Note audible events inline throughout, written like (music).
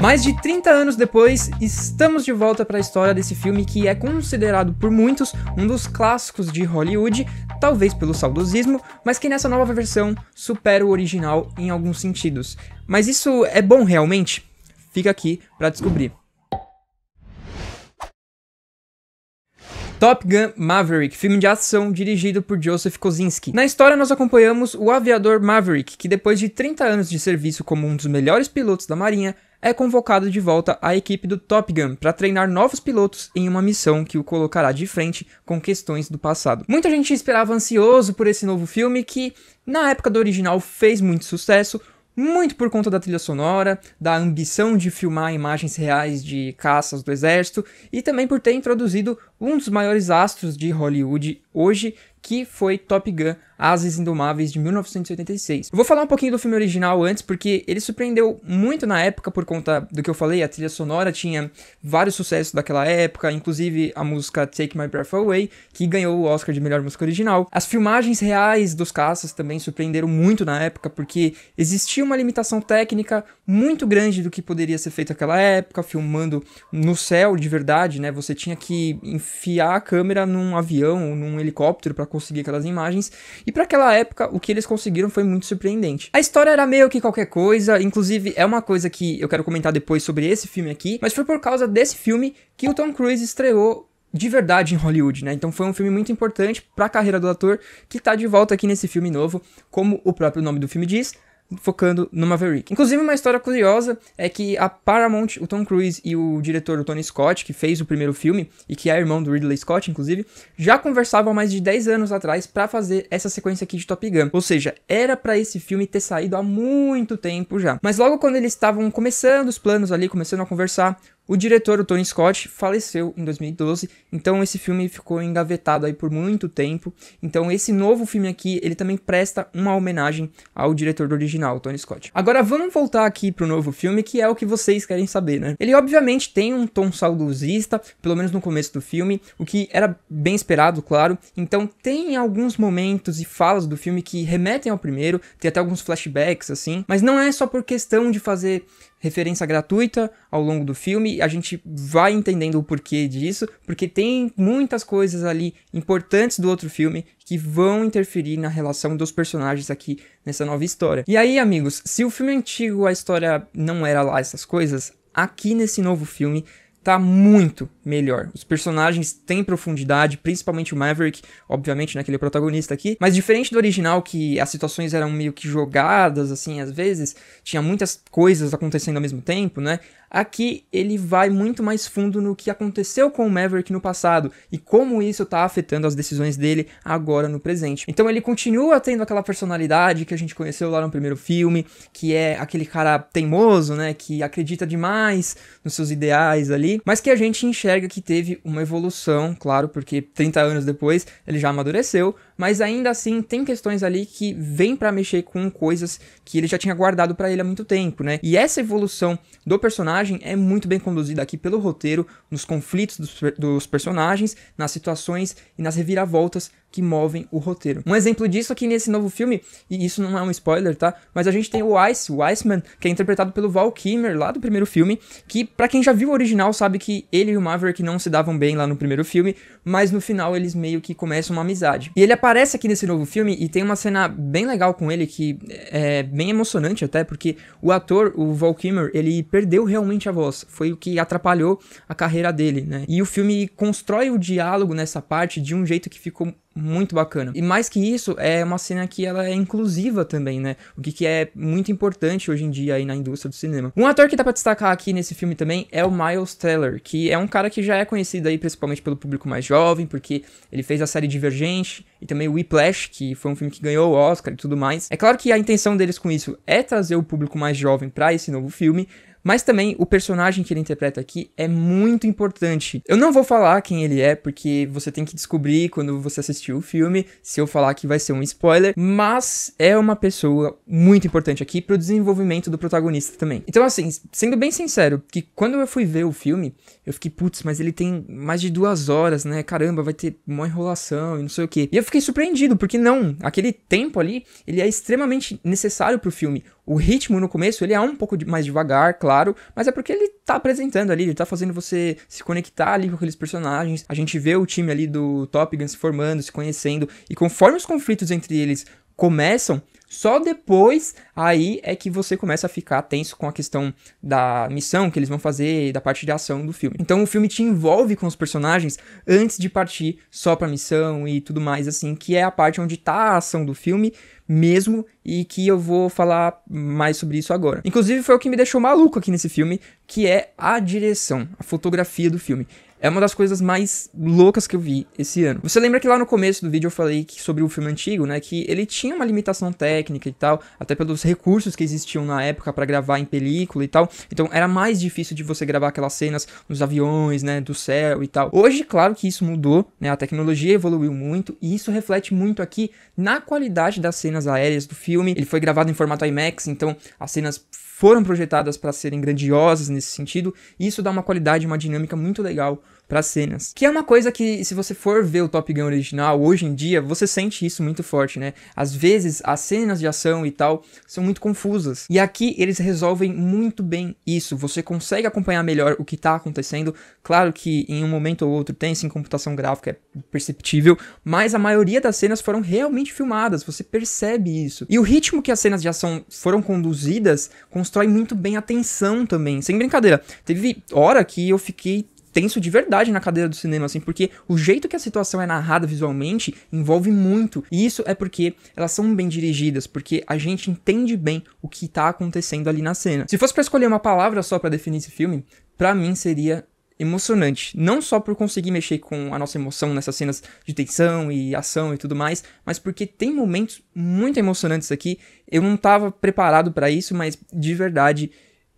Mais de 30 anos depois, estamos de volta para a história desse filme que é considerado por muitos um dos clássicos de Hollywood, talvez pelo saudosismo, mas que nessa nova versão supera o original em alguns sentidos. Mas isso é bom realmente? Fica aqui para descobrir. Top Gun Maverick, filme de ação dirigido por Joseph Kosinski. Na história, nós acompanhamos o aviador Maverick, que depois de 30 anos de serviço como um dos melhores pilotos da Marinha, é convocado de volta à equipe do Top Gun para treinar novos pilotos em uma missão que o colocará de frente com questões do passado. Muita gente esperava ansioso por esse novo filme que, na época do original, fez muito sucesso, muito por conta da trilha sonora, da ambição de filmar imagens reais de caças do exército e também por ter introduzido um dos maiores astros de Hollywood hoje, que foi Top Gun Ases Indomáveis de 1986. Eu vou falar um pouquinho do filme original antes, porque ele surpreendeu muito na época por conta do que eu falei. A trilha sonora tinha vários sucessos daquela época, inclusive a música Take My Breath Away, que ganhou o Oscar de melhor música original. As filmagens reais dos caças também surpreenderam muito na época, porque existia uma limitação técnica muito grande do que poderia ser feito naquela época, filmando no céu de verdade, né? Você tinha que enfiar a câmera num avião ou num helicóptero para conseguir aquelas imagens. E para aquela época, o que eles conseguiram foi muito surpreendente. A história era meio que qualquer coisa, inclusive é uma coisa que eu quero comentar depois sobre esse filme aqui, mas foi por causa desse filme que o Tom Cruise estreou de verdade em Hollywood, né? Então foi um filme muito importante para a carreira do ator que tá de volta aqui nesse filme novo, como o próprio nome do filme diz, focando no Maverick. Inclusive, uma história curiosa é que a Paramount, o Tom Cruise e o diretor o Tony Scott, que fez o primeiro filme e que é irmão do Ridley Scott, inclusive, já conversavam há mais de 10 anos atrás para fazer essa sequência aqui de Top Gun. Ou seja, era para esse filme ter saído há muito tempo já. Mas logo quando eles estavam começando os planos ali, começando a conversar, o diretor, o Tony Scott, faleceu em 2012, então esse filme ficou engavetado aí por muito tempo. Então esse novo filme aqui, ele também presta uma homenagem ao diretor do original, Tony Scott. Agora vamos voltar aqui pro novo filme, que é o que vocês querem saber, né? Ele obviamente tem um tom saudosista, pelo menos no começo do filme, o que era bem esperado, claro. Então tem alguns momentos e falas do filme que remetem ao primeiro, tem até alguns flashbacks assim, mas não é só por questão de fazer referência gratuita ao longo do filme, a gente vai entendendo o porquê disso, porque tem muitas coisas ali importantes do outro filme que vão interferir na relação dos personagens aqui nessa nova história. E aí, amigos, se o filme antigo a história não era lá essas coisas, aqui nesse novo filme tá muito melhor. Os personagens têm profundidade, principalmente o Maverick, obviamente, né, que ele é o protagonista aqui, mas diferente do original que as situações eram meio que jogadas assim às vezes, tinha muitas coisas acontecendo ao mesmo tempo, né? Aqui ele vai muito mais fundo no que aconteceu com o Maverick no passado e como isso está afetando as decisões dele agora no presente. Então ele continua tendo aquela personalidade que a gente conheceu lá no primeiro filme, que é aquele cara teimoso, né, que acredita demais nos seus ideais ali, mas que a gente enxerga que teve uma evolução, claro, porque 30 anos depois ele já amadureceu, mas ainda assim tem questões ali que vêm para mexer com coisas que ele já tinha guardado para ele há muito tempo, né? E essa evolução do personagem personagem é muito bem conduzida aqui pelo roteiro, nos conflitos dos, dos personagens, nas situações e nas reviravoltas que movem o roteiro. Um exemplo disso aqui nesse novo filme, e isso não é um spoiler, tá? Mas a gente tem o Ice, o Iceman, que é interpretado pelo Val Kimmer lá do primeiro filme, que para quem já viu o original sabe que ele e o Maverick não se davam bem lá no primeiro filme, mas no final eles meio que começam uma amizade. E ele aparece aqui nesse novo filme e tem uma cena bem legal com ele que é bem emocionante até, porque o ator, o Val Kimmer, ele perdeu realmente a voz. Foi o que atrapalhou a carreira dele, né? E o filme constrói o diálogo nessa parte de um jeito que ficou muito bacana. E mais que isso, é uma cena que ela é inclusiva também, né? O que, que é muito importante hoje em dia aí na indústria do cinema. Um ator que dá tá pra destacar aqui nesse filme também é o Miles Teller, que é um cara que já é conhecido aí principalmente pelo público mais jovem, porque ele fez a série Divergente e também o Whiplash, que foi um filme que ganhou o Oscar e tudo mais. É claro que a intenção deles com isso é trazer o público mais jovem para esse novo filme, mas também o personagem que ele interpreta aqui é muito importante. Eu não vou falar quem ele é, porque você tem que descobrir quando você assistiu o filme. Se eu falar que vai ser um spoiler, mas é uma pessoa muito importante aqui pro desenvolvimento do protagonista também. Então, assim, sendo bem sincero, que quando eu fui ver o filme, eu fiquei, putz, mas ele tem mais de duas horas, né? Caramba, vai ter uma enrolação e não sei o que. E eu fiquei surpreendido, porque não, aquele tempo ali, ele é extremamente necessário pro filme. O ritmo no começo, ele é um pouco mais devagar, claro, mas é porque ele tá apresentando ali, ele tá fazendo você se conectar ali com aqueles personagens. A gente vê o time ali do Top Gun se formando, se conhecendo, e conforme os conflitos entre eles começam, só depois aí é que você começa a ficar tenso com a questão da missão que eles vão fazer, da parte de ação do filme. Então o filme te envolve com os personagens antes de partir só pra missão e tudo mais, assim, que é a parte onde tá a ação do filme mesmo e que eu vou falar mais sobre isso agora. Inclusive foi o que me deixou maluco aqui nesse filme, que é a direção, a fotografia do filme. É uma das coisas mais loucas que eu vi esse ano. Você lembra que lá no começo do vídeo eu falei que, sobre o filme antigo, né? Que ele tinha uma limitação técnica e tal, até pelos recursos que existiam na época para gravar em película e tal. Então era mais difícil de você gravar aquelas cenas nos aviões, né? Do céu e tal. Hoje, claro que isso mudou, né? A tecnologia evoluiu muito e isso reflete muito aqui na qualidade das cenas aéreas do filme. Ele foi gravado em formato IMAX, então as cenas foram projetadas para serem grandiosas nesse sentido, e isso dá uma qualidade, uma dinâmica muito legal para cenas. Que é uma coisa que, se você for ver o Top Gun original, hoje em dia, você sente isso muito forte, né? Às vezes, as cenas de ação e tal são muito confusas. E aqui eles resolvem muito bem isso. Você consegue acompanhar melhor o que tá acontecendo. Claro que em um momento ou outro tem sim computação gráfica, é perceptível, mas a maioria das cenas foram realmente filmadas, você percebe isso. E o ritmo que as cenas de ação foram conduzidas constrói muito bem a tensão também. Sem brincadeira, teve hora que eu fiquei tenso de verdade na cadeira do cinema, assim, porque o jeito que a situação é narrada visualmente envolve muito. E isso é porque elas são bem dirigidas, porque a gente entende bem o que tá acontecendo ali na cena. Se fosse para escolher uma palavra só para definir esse filme, para mim seria emocionante, não só por conseguir mexer com a nossa emoção nessas cenas de tensão e ação e tudo mais, mas porque tem momentos muito emocionantes aqui. Eu não estava preparado para isso, mas de verdade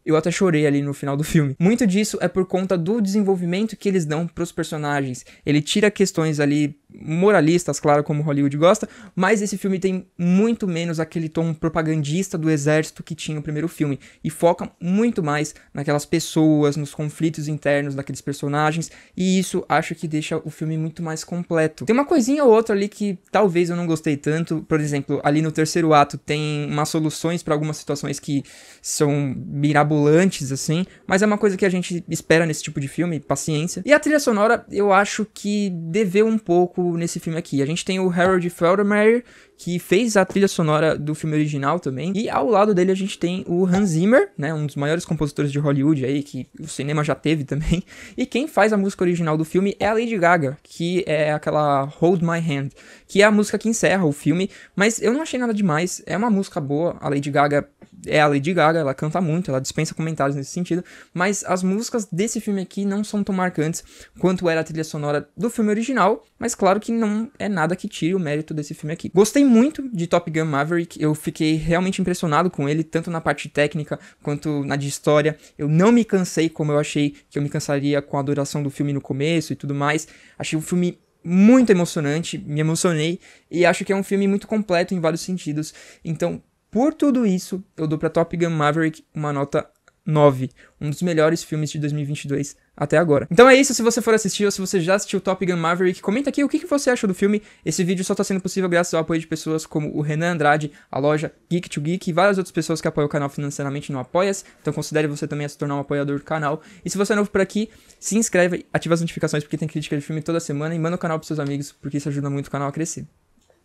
eu até chorei ali no final do filme. Muito disso é por conta do desenvolvimento que eles dão para os personagens. Ele tira questões ali moralistas, claro, como Hollywood gosta, mas esse filme tem muito menos aquele tom propagandista do exército que tinha o primeiro filme e foca muito mais naquelas pessoas, nos conflitos internos daqueles personagens, e isso acho que deixa o filme muito mais completo. Tem uma coisinha ou outra ali que talvez eu não gostei tanto, por exemplo, ali no terceiro ato tem umas soluções para algumas situações que são mirabolantes assim, mas é uma coisa que a gente espera nesse tipo de filme, paciência. E a trilha sonora eu acho que deveu um pouco nesse filme aqui. A gente tem o Harold Feldermeyer, que fez a trilha sonora do filme original também. E ao lado dele a gente tem o Hans Zimmer, né, um dos maiores compositores de Hollywood aí, que o cinema já teve também. (laughs) E quem faz a música original do filme é a Lady Gaga, que é aquela Hold My Hand, que é a música que encerra o filme, mas eu não achei nada demais. É uma música boa, a Lady Gaga é a Lady Gaga, ela canta muito, ela dispensa comentários nesse sentido, mas as músicas desse filme aqui não são tão marcantes quanto era a trilha sonora do filme original, mas claro que não é nada que tire o mérito desse filme aqui. Gostei muito de Top Gun Maverick, eu fiquei realmente impressionado com ele, tanto na parte técnica quanto na de história. Eu não me cansei como eu achei que eu me cansaria com a duração do filme no começo e tudo mais. Achei o filme muito emocionante, me emocionei e acho que é um filme muito completo em vários sentidos. Então, por tudo isso, eu dou para Top Gun Maverick uma nota 9, um dos melhores filmes de 2022 até agora. Então é isso, se você for assistir ou se você já assistiu Top Gun Maverick, comenta aqui o que, que você achou do filme. Esse vídeo só está sendo possível graças ao apoio de pessoas como o Renan Andrade, a loja Geek to Geek e várias outras pessoas que apoiam o canal financeiramente no Apoias, então considere você também a se tornar um apoiador do canal. E se você é novo por aqui, se inscreve, ativa as notificações porque tem crítica de filme toda semana e manda o canal pros seus amigos, porque isso ajuda muito o canal a crescer.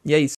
E é isso.